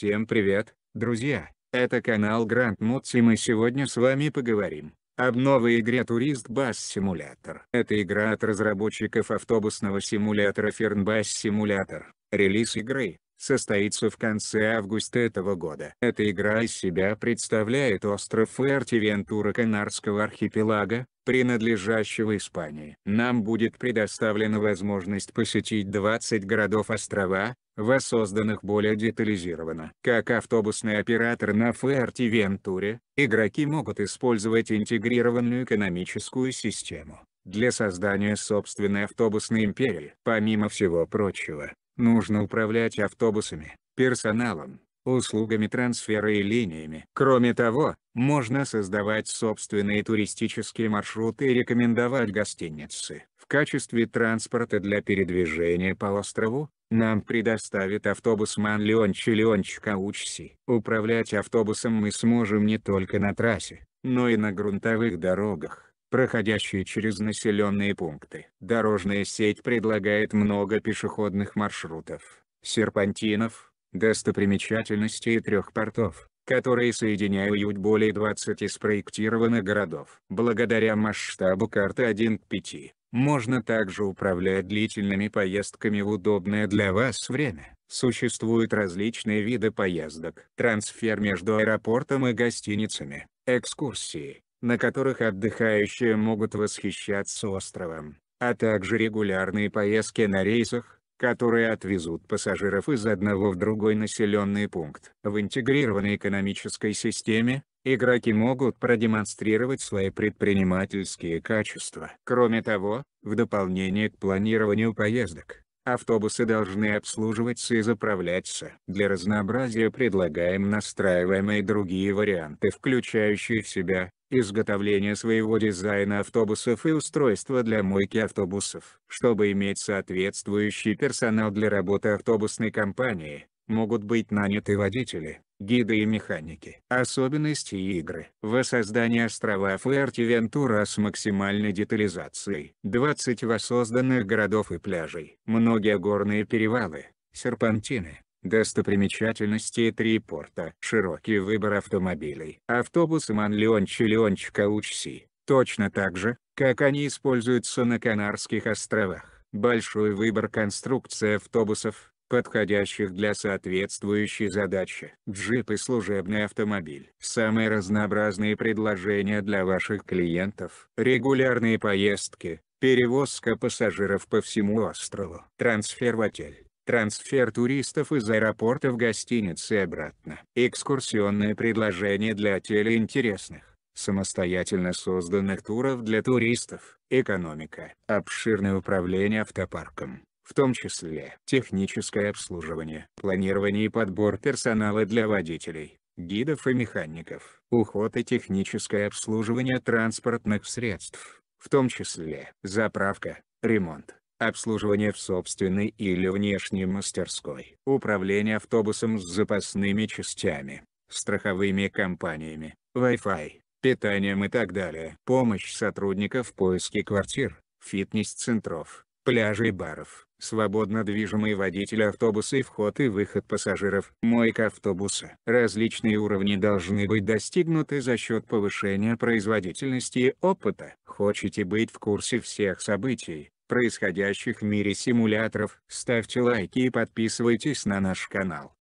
Всем привет, друзья! Это канал Grand Moods и мы сегодня с вами поговорим об новой игре Турист Bus Simulator. Это игра от разработчиков автобусного симулятора FernBus Simulator. Релиз игры состоится в конце августа этого года. Эта игра из себя представляет остров Фуэртивентура Канарского архипелага, принадлежащего Испании. Нам будет предоставлена возможность посетить 20 городов острова, воссозданных более детализировано, Как автобусный оператор на Ферти-Вентуре, игроки могут использовать интегрированную экономическую систему для создания собственной автобусной империи. Помимо всего прочего, нужно управлять автобусами, персоналом, услугами трансфера и линиями. Кроме того, можно создавать собственные туристические маршруты и рекомендовать гостиницы в качестве транспорта для передвижения по острову, нам предоставит автобус Манлионч и Леонч Каучси. Управлять автобусом мы сможем не только на трассе, но и на грунтовых дорогах, проходящие через населенные пункты. Дорожная сеть предлагает много пешеходных маршрутов, серпантинов, достопримечательностей и трех портов которые соединяют более 20 спроектированных городов. Благодаря масштабу карты 1 к 5, можно также управлять длительными поездками в удобное для вас время. Существуют различные виды поездок. Трансфер между аэропортом и гостиницами, экскурсии, на которых отдыхающие могут восхищаться островом, а также регулярные поездки на рейсах, которые отвезут пассажиров из одного в другой населенный пункт. В интегрированной экономической системе, игроки могут продемонстрировать свои предпринимательские качества. Кроме того, в дополнение к планированию поездок, автобусы должны обслуживаться и заправляться. Для разнообразия предлагаем настраиваемые другие варианты, включающие в себя изготовление своего дизайна автобусов и устройства для мойки автобусов. Чтобы иметь соответствующий персонал для работы автобусной компании, могут быть наняты водители, гиды и механики. Особенности игры. Воссоздание острова Фуэртивентура с максимальной детализацией. 20 воссозданных городов и пляжей. Многие горные перевалы, серпантины, достопримечательности и три порта. Широкий выбор автомобилей. Автобусы Манлеончи Леончи Каучси. Точно так же, как они используются на Канарских островах большой выбор конструкций автобусов, подходящих для соответствующей задачи. Джип и служебный автомобиль. Самые разнообразные предложения для ваших клиентов. Регулярные поездки, перевозка пассажиров по всему острову. Трансфер в отель. Трансфер туристов из аэропорта в гостиницы и обратно. Экскурсионные предложения для отелей интересных самостоятельно созданных туров для туристов, экономика, обширное управление автопарком, в том числе техническое обслуживание, планирование и подбор персонала для водителей, гидов и механиков, уход и техническое обслуживание транспортных средств, в том числе заправка, ремонт, обслуживание в собственной или внешней мастерской, управление автобусом с запасными частями, страховыми компаниями, Wi-Fi, питанием и так далее. Помощь сотрудников в поиске квартир, фитнес-центров, пляжей и баров, свободно движимые водители автобусы и вход и выход пассажиров. Мойка автобуса. Различные уровни должны быть достигнуты за счет повышения производительности и опыта. Хочете быть в курсе всех событий, происходящих в мире симуляторов? Ставьте лайки и подписывайтесь на наш канал.